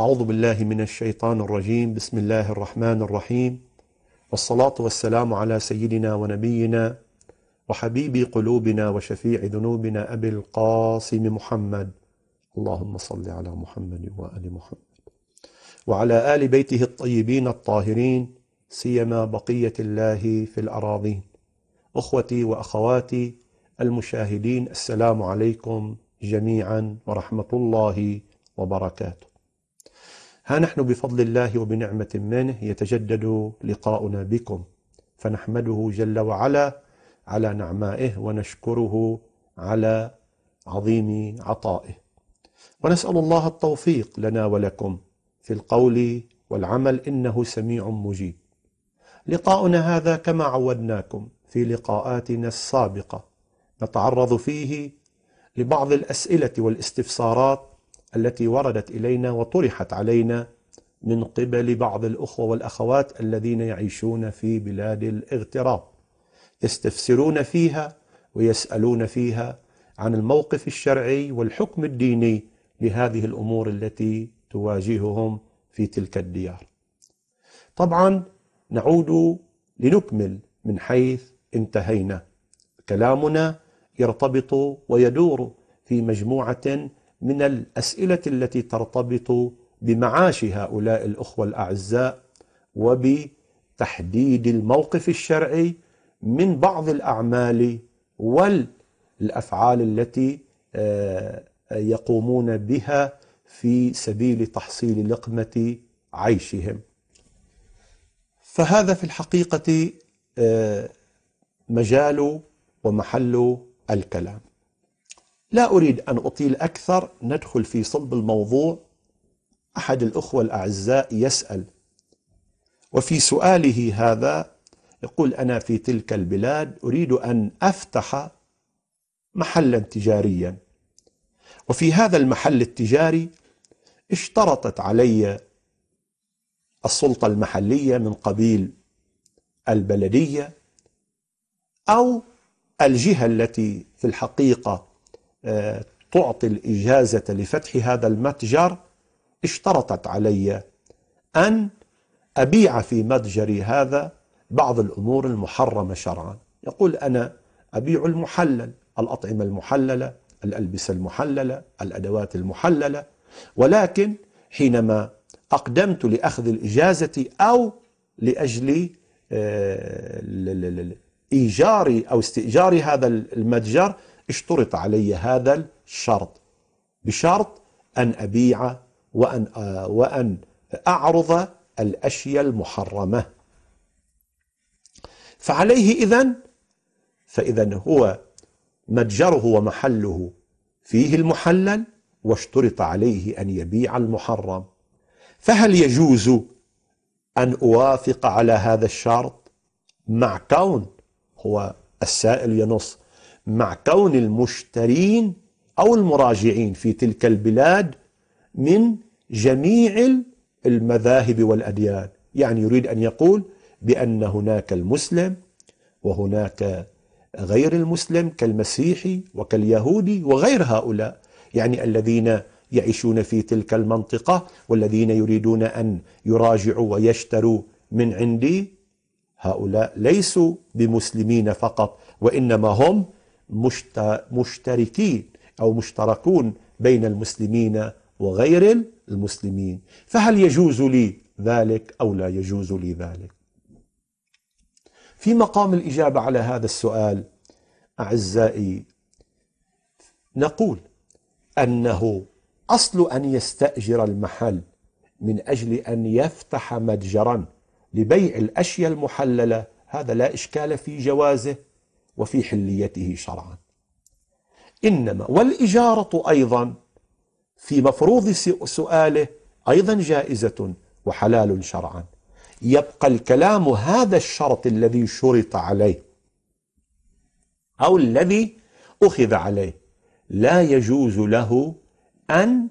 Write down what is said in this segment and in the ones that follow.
أعوذ بالله من الشيطان الرجيم بسم الله الرحمن الرحيم والصلاة والسلام على سيدنا ونبينا وحبيب قلوبنا وشفيع ذنوبنا أبي القاسم محمد اللهم صل على محمد وآل محمد وعلى آل بيته الطيبين الطاهرين سيما بقية الله في الأراضين أخوتي وأخواتي المشاهدين السلام عليكم جميعا ورحمة الله وبركاته ها نحن بفضل الله وبنعمة منه يتجدد لقاؤنا بكم فنحمده جل وعلا على نعمائه ونشكره على عظيم عطائه ونسأل الله التوفيق لنا ولكم في القول والعمل إنه سميع مجيب لقاؤنا هذا كما عودناكم في لقاءاتنا السابقة نتعرض فيه لبعض الأسئلة والاستفسارات التي وردت إلينا وطرحت علينا من قبل بعض الأخوة والأخوات الذين يعيشون في بلاد الاغتراب يستفسرون فيها ويسألون فيها عن الموقف الشرعي والحكم الديني لهذه الأمور التي تواجههم في تلك الديار طبعا نعود لنكمل من حيث انتهينا كلامنا يرتبط ويدور في مجموعة من الأسئلة التي ترتبط بمعاش هؤلاء الأخوة الأعزاء وبتحديد الموقف الشرعي من بعض الأعمال والأفعال التي آه، يقومون بها في سبيل تحصيل لقمة عيشهم فهذا في الحقيقة آه، مجال ومحل الكلام لا أريد أن أطيل أكثر ندخل في صلب الموضوع أحد الأخوة الأعزاء يسأل وفي سؤاله هذا يقول أنا في تلك البلاد أريد أن أفتح محلا تجاريا وفي هذا المحل التجاري اشترطت علي السلطة المحلية من قبيل البلدية أو الجهة التي في الحقيقة آه، تعطي الإجازة لفتح هذا المتجر اشترطت علي أن أبيع في متجري هذا بعض الأمور المحرمة شرعا يقول أنا أبيع المحلل الأطعمة المحللة الألبسة المحللة الأدوات المحللة ولكن حينما أقدمت لأخذ الإجازة أو لأجل آه، إيجار أو استئجار هذا المتجر اشترط علي هذا الشرط بشرط أن أبيع وأن, وأن أعرض الأشياء المحرمة فعليه اذا فإذا هو متجره ومحله فيه المحلل واشترط عليه أن يبيع المحرم فهل يجوز أن أوافق على هذا الشرط مع كون هو السائل ينص مع كون المشترين أو المراجعين في تلك البلاد من جميع المذاهب والأديان يعني يريد أن يقول بأن هناك المسلم وهناك غير المسلم كالمسيحي وكاليهودي وغير هؤلاء يعني الذين يعيشون في تلك المنطقة والذين يريدون أن يراجعوا ويشتروا من عندي هؤلاء ليسوا بمسلمين فقط وإنما هم مشتركين أو مشتركون بين المسلمين وغير المسلمين فهل يجوز لي ذلك أو لا يجوز لي ذلك في مقام الإجابة على هذا السؤال أعزائي نقول أنه أصل أن يستأجر المحل من أجل أن يفتح متجرا لبيع الأشياء المحللة هذا لا إشكال في جوازه وفي حليته شرعا إنما والإجارة أيضا في مفروض سؤاله أيضا جائزة وحلال شرعا يبقى الكلام هذا الشرط الذي شرط عليه أو الذي أخذ عليه لا يجوز له أن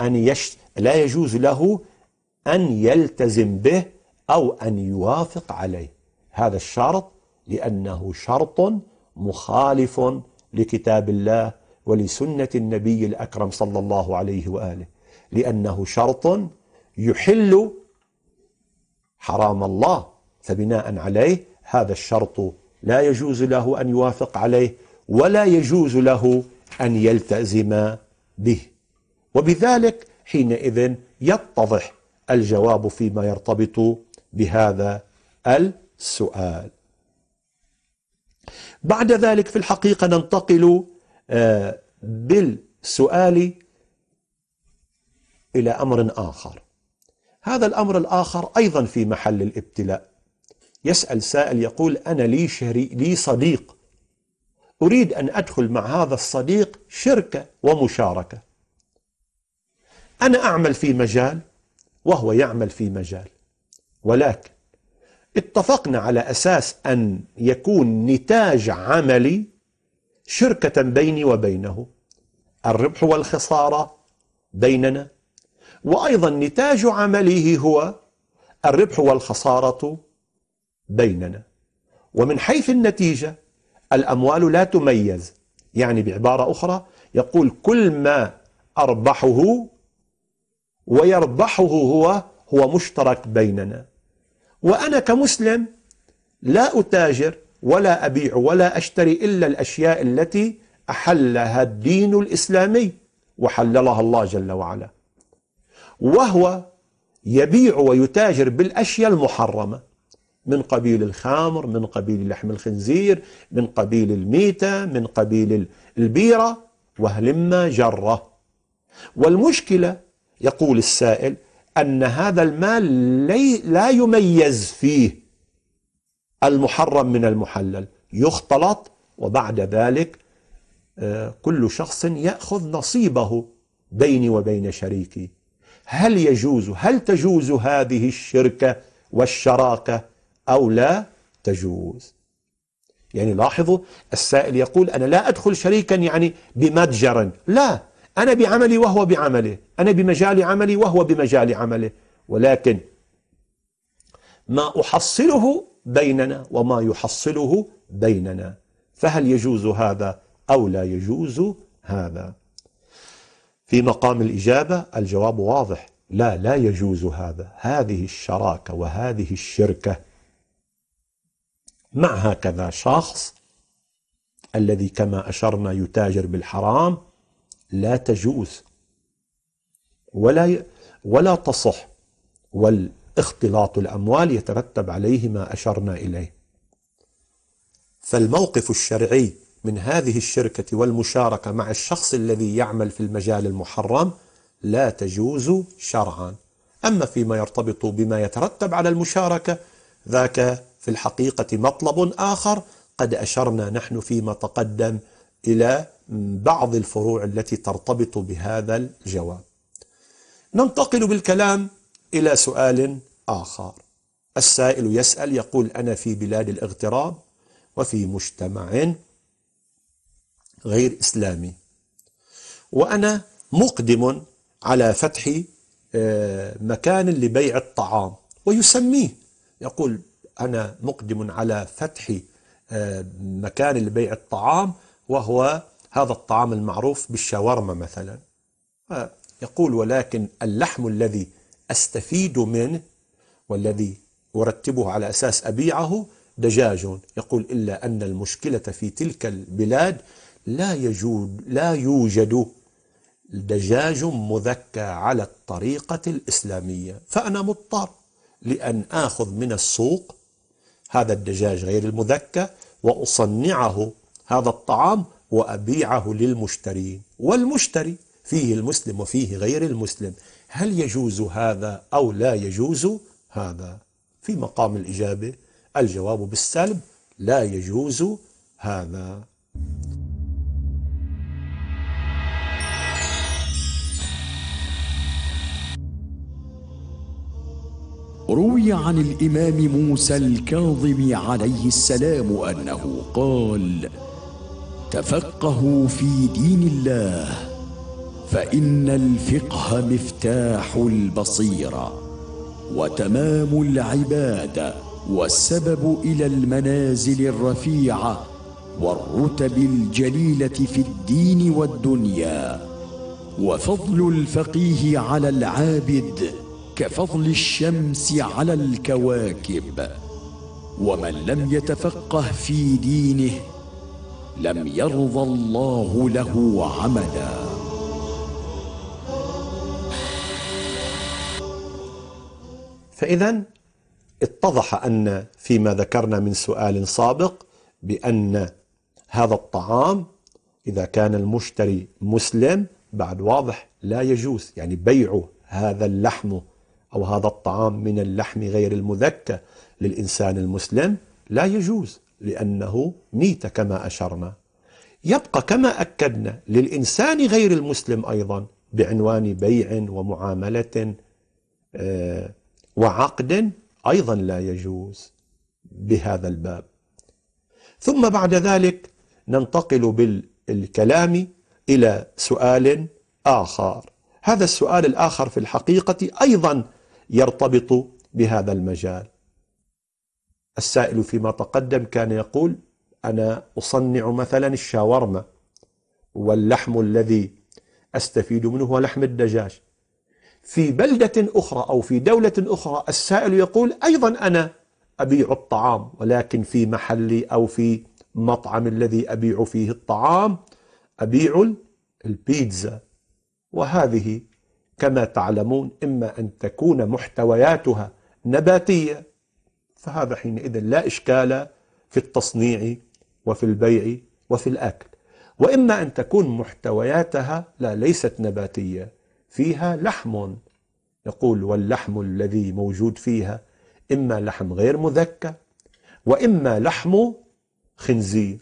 أن يش لا يجوز له أن يلتزم به أو أن يوافق عليه هذا الشرط لأنه شرط مخالف لكتاب الله ولسنة النبي الأكرم صلى الله عليه وآله لأنه شرط يحل حرام الله فبناء عليه هذا الشرط لا يجوز له أن يوافق عليه ولا يجوز له أن يلتزم به وبذلك حينئذ يتضح الجواب فيما يرتبط بهذا السؤال بعد ذلك في الحقيقة ننتقل آه، بالسؤال إلى أمر آخر هذا الأمر الآخر أيضا في محل الابتلاء يسأل سائل يقول أنا لي, شري... لي صديق أريد أن أدخل مع هذا الصديق شركة ومشاركة أنا أعمل في مجال وهو يعمل في مجال ولكن اتفقنا على أساس أن يكون نتاج عملي شركة بيني وبينه الربح والخسارة بيننا وأيضا نتاج عمله هو الربح والخسارة بيننا ومن حيث النتيجة الأموال لا تميز يعني بعبارة أخرى يقول كل ما أربحه ويربحه هو هو مشترك بيننا وأنا كمسلم لا أتاجر ولا أبيع ولا أشتري إلا الأشياء التي أحلها الدين الإسلامي وحللها الله جل وعلا وهو يبيع ويتاجر بالأشياء المحرمة من قبيل الخمر من قبيل لحم الخنزير من قبيل الميتة من قبيل البيرة وهلم جرة والمشكلة يقول السائل أن هذا المال لي لا يميز فيه المحرم من المحلل يختلط وبعد ذلك آه، كل شخص يأخذ نصيبه بيني وبين شريكي هل يجوز هل تجوز هذه الشركة والشراكة أو لا تجوز يعني لاحظوا السائل يقول أنا لا أدخل شريكا يعني بمتجر لا أنا بعملي وهو بعمله أنا بمجال عملي وهو بمجال عمله ولكن ما أحصله بيننا وما يحصله بيننا فهل يجوز هذا أو لا يجوز هذا في مقام الإجابة الجواب واضح لا لا يجوز هذا هذه الشراكة وهذه الشركة مع هكذا شخص الذي كما أشرنا يتاجر بالحرام لا تجوز ولا ولا تصح والاختلاط الأموال يترتب عليه ما أشرنا إليه فالموقف الشرعي من هذه الشركة والمشاركة مع الشخص الذي يعمل في المجال المحرم لا تجوز شرعا أما فيما يرتبط بما يترتب على المشاركة ذاك في الحقيقة مطلب آخر قد أشرنا نحن فيما تقدم إلى بعض الفروع التي ترتبط بهذا الجواب ننتقل بالكلام إلى سؤال آخر السائل يسأل يقول أنا في بلاد الاغتراب وفي مجتمع غير إسلامي وأنا مقدم على فتح آه، مكان لبيع الطعام ويسميه يقول أنا مقدم على فتح آه، مكان لبيع الطعام وهو هذا الطعام المعروف بالشاورما مثلا يقول ولكن اللحم الذي أستفيد منه والذي أرتبه على أساس أبيعه دجاج يقول إلا أن المشكلة في تلك البلاد لا يجود لا يوجد دجاج مذكى على الطريقة الإسلامية فأنا مضطر لأن آخذ من السوق هذا الدجاج غير المذكى وأصنعه هذا الطعام وأبيعه للمشترين والمشتري فيه المسلم وفيه غير المسلم هل يجوز هذا أو لا يجوز هذا في مقام الإجابة الجواب بالسلب لا يجوز هذا روي عن الامام موسى الكاظم عليه السلام انه قال تفقهوا في دين الله فان الفقه مفتاح البصيره وتمام العباده والسبب الى المنازل الرفيعه والرتب الجليله في الدين والدنيا وفضل الفقيه على العابد كفضل الشمس على الكواكب ومن لم يتفقه في دينه لم يرضى الله له عملا فإذا اتضح أن فيما ذكرنا من سؤال سابق بأن هذا الطعام إذا كان المشتري مسلم بعد واضح لا يجوز يعني بيع هذا اللحم أو هذا الطعام من اللحم غير المذكى للإنسان المسلم لا يجوز لأنه نيت كما أشرنا يبقى كما أكدنا للإنسان غير المسلم أيضا بعنوان بيع ومعاملة آه، وعقد أيضا لا يجوز بهذا الباب ثم بعد ذلك ننتقل بالكلام إلى سؤال آخر هذا السؤال الآخر في الحقيقة أيضا يرتبط بهذا المجال السائل فيما تقدم كان يقول أنا أصنع مثلا الشاورما واللحم الذي أستفيد منه هو لحم الدجاج في بلدة أخرى أو في دولة أخرى السائل يقول أيضا أنا أبيع الطعام ولكن في محلي أو في مطعم الذي أبيع فيه الطعام أبيع البيتزا وهذه كما تعلمون إما أن تكون محتوياتها نباتية فهذا حينئذ لا إشكال في التصنيع وفي البيع وفي الأكل وإما أن تكون محتوياتها لا ليست نباتية فيها لحم يقول واللحم الذي موجود فيها إما لحم غير مذكى وإما لحم خنزير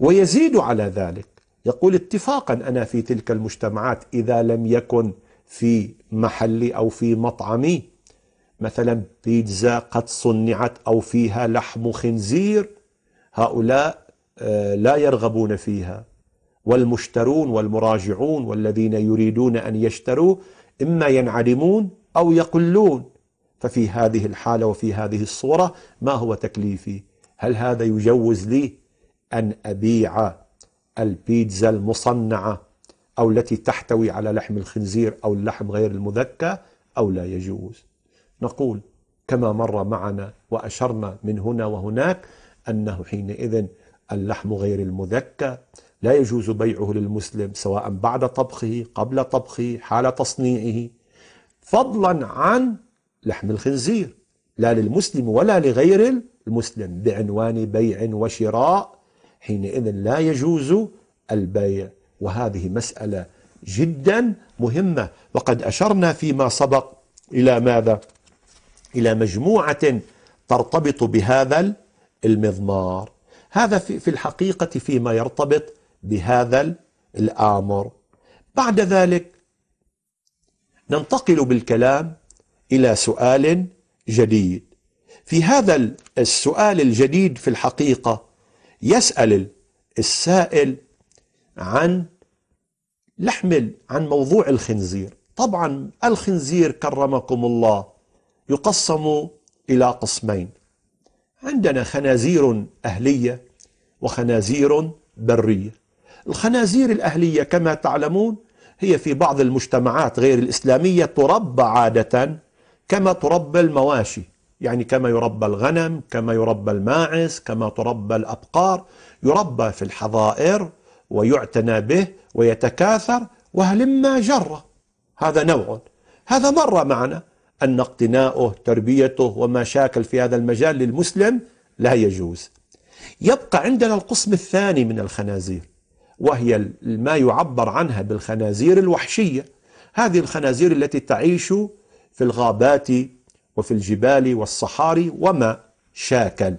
ويزيد على ذلك يقول اتفاقا أنا في تلك المجتمعات إذا لم يكن في محلي أو في مطعمي مثلا بيتزا قد صنعت أو فيها لحم خنزير هؤلاء آه، لا يرغبون فيها والمشترون والمراجعون والذين يريدون أن يشتروا إما ينعدمون أو يقلون ففي هذه الحالة وفي هذه الصورة ما هو تكليفي هل هذا يجوز لي أن أبيع البيتزا المصنعة أو التي تحتوي على لحم الخنزير أو اللحم غير المذكى أو لا يجوز نقول كما مر معنا وأشرنا من هنا وهناك أنه حينئذ اللحم غير المذكى لا يجوز بيعه للمسلم سواء بعد طبخه قبل طبخه حال تصنيعه فضلا عن لحم الخنزير لا للمسلم ولا لغير المسلم بعنوان بيع وشراء حينئذ لا يجوز البيع وهذه مسألة جدا مهمة وقد أشرنا فيما سبق إلى ماذا؟ إلى مجموعة ترتبط بهذا المضمار هذا في الحقيقة فيما يرتبط بهذا الأمر بعد ذلك ننتقل بالكلام إلى سؤال جديد في هذا السؤال الجديد في الحقيقة يسأل السائل عن لحم عن موضوع الخنزير طبعا الخنزير كرمكم الله يقسم إلى قسمين عندنا خنازير أهلية وخنازير برية الخنازير الأهلية كما تعلمون هي في بعض المجتمعات غير الإسلامية تربى عادة كما تربى المواشي يعني كما يربى الغنم كما يربى الماعز كما تربى الأبقار يربى في الحظائر ويعتنى به ويتكاثر وهلما جرة هذا نوع هذا مر معنا أن اقتناؤه تربيته ومشاكل في هذا المجال للمسلم لا يجوز يبقى عندنا القسم الثاني من الخنازير وهي ما يعبر عنها بالخنازير الوحشية هذه الخنازير التي تعيش في الغابات وفي الجبال والصحاري وما شاكل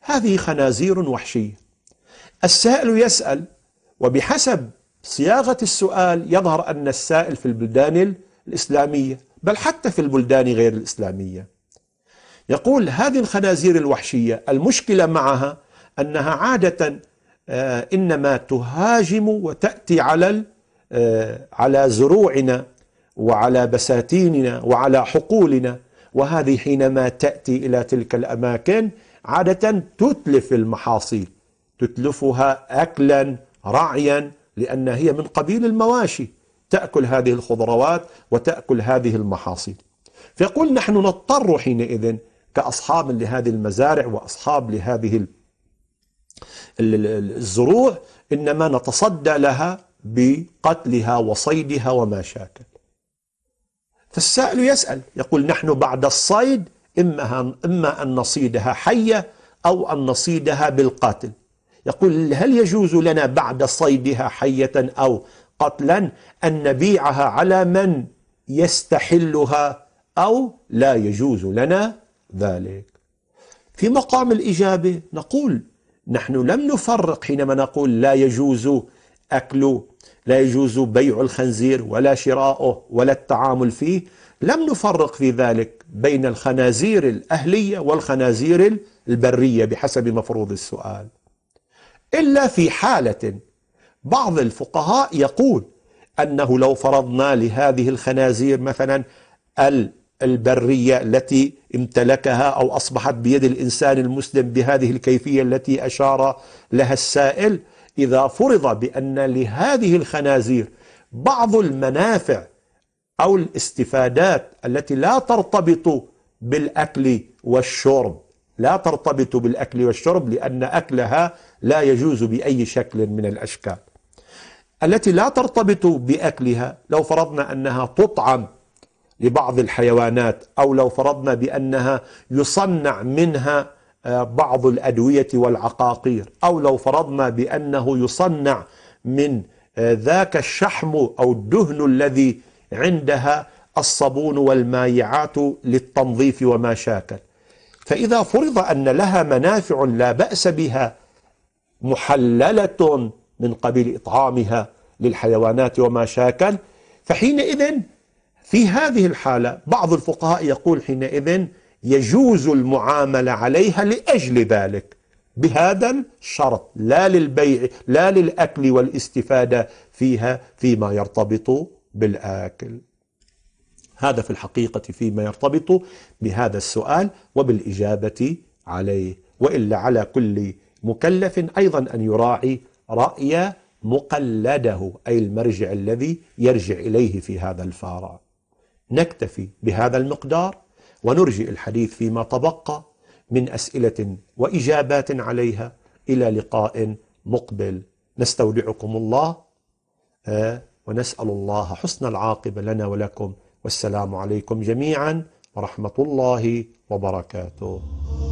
هذه خنازير وحشية السائل يسأل وبحسب صياغة السؤال يظهر أن السائل في البلدان الإسلامية بل حتى في البلدان غير الإسلامية يقول هذه الخنازير الوحشية المشكلة معها أنها عادة آه، إنما تهاجم وتأتي على آه، على زروعنا وعلى بساتيننا وعلى حقولنا وهذه حينما تأتي إلى تلك الأماكن عادة تتلف المحاصيل تتلفها أكلا رعيا لأن هي من قبيل المواشي تأكل هذه الخضروات وتأكل هذه المحاصيل فيقول نحن نضطر حينئذ كأصحاب لهذه المزارع وأصحاب لهذه الزروع إنما نتصدى لها بقتلها وصيدها وما شاكل فالسائل يسأل يقول نحن بعد الصيد إما, إما أن نصيدها حية أو أن نصيدها بالقاتل يقول هل يجوز لنا بعد صيدها حية أو قتلا أن نبيعها على من يستحلها أو لا يجوز لنا ذلك في مقام الإجابة نقول نحن لم نفرق حينما نقول لا يجوز أكل لا يجوز بيع الخنزير ولا شراؤه ولا التعامل فيه لم نفرق في ذلك بين الخنازير الأهلية والخنازير البرية بحسب مفروض السؤال إلا في حالة بعض الفقهاء يقول أنه لو فرضنا لهذه الخنازير مثلا البرية التي امتلكها أو أصبحت بيد الإنسان المسلم بهذه الكيفية التي أشار لها السائل إذا فرض بأن لهذه الخنازير بعض المنافع أو الاستفادات التي لا ترتبط بالأكل والشرب لا ترتبط بالأكل والشرب لأن أكلها لا يجوز بأي شكل من الأشكال التي لا ترتبط بأكلها لو فرضنا أنها تطعم لبعض الحيوانات أو لو فرضنا بأنها يصنع منها آه، بعض الأدوية والعقاقير أو لو فرضنا بأنه يصنع من آه، ذاك الشحم أو الدهن الذي عندها الصابون والمايعات للتنظيف وما شاكل فإذا فرض أن لها منافع لا بأس بها محللة من قبيل إطعامها للحيوانات وما شاكل فحينئذ في هذه الحالة بعض الفقهاء يقول حينئذ يجوز المعاملة عليها لأجل ذلك بهذا الشرط لا للبيع لا للأكل والاستفادة فيها فيما يرتبط بالآكل هذا في الحقيقة فيما يرتبط بهذا السؤال وبالإجابة عليه وإلا على كل مكلف أيضا أن يراعي رأي مقلده أي المرجع الذي يرجع إليه في هذا الفارع نكتفي بهذا المقدار ونرجئ الحديث فيما تبقى من أسئلة وإجابات عليها إلى لقاء مقبل نستودعكم الله آه، ونسأل الله حسن العاقبة لنا ولكم والسلام عليكم جميعا ورحمة الله وبركاته